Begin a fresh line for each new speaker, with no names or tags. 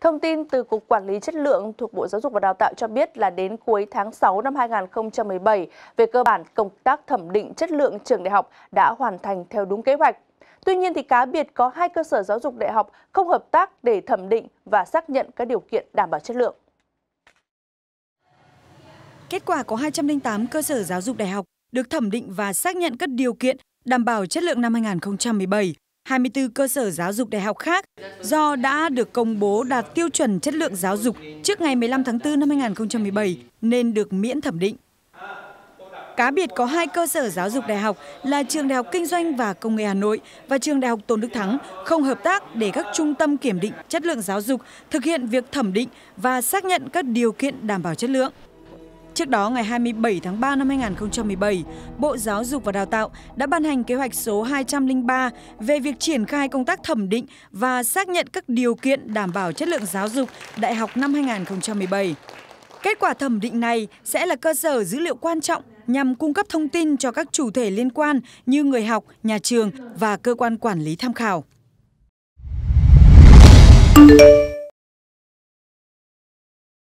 Thông tin từ Cục Quản lý Chất lượng thuộc Bộ Giáo dục và Đào tạo cho biết là đến cuối tháng 6 năm 2017, về cơ bản công tác thẩm định chất lượng trường đại học đã hoàn thành theo đúng kế hoạch. Tuy nhiên, thì cá biệt có hai cơ sở giáo dục đại học không hợp tác để thẩm định và xác nhận các điều kiện đảm bảo chất lượng. Kết quả có
208 cơ sở giáo dục đại học được thẩm định và xác nhận các điều kiện đảm bảo chất lượng năm 2017. 24 cơ sở giáo dục đại học khác do đã được công bố đạt tiêu chuẩn chất lượng giáo dục trước ngày 15 tháng 4 năm 2017 nên được miễn thẩm định. Cá biệt có hai cơ sở giáo dục đại học là Trường Đại học Kinh doanh và Công nghệ Hà Nội và Trường Đại học Tôn Đức Thắng không hợp tác để các trung tâm kiểm định chất lượng giáo dục thực hiện việc thẩm định và xác nhận các điều kiện đảm bảo chất lượng. Trước đó, ngày 27 tháng 3 năm 2017, Bộ Giáo dục và Đào tạo đã ban hành kế hoạch số 203 về việc triển khai công tác thẩm định và xác nhận các điều kiện đảm bảo chất lượng giáo dục đại học năm 2017. Kết quả thẩm định này sẽ là cơ sở dữ liệu quan trọng nhằm cung cấp thông tin cho các chủ thể liên quan như người học, nhà trường và cơ quan quản lý tham khảo.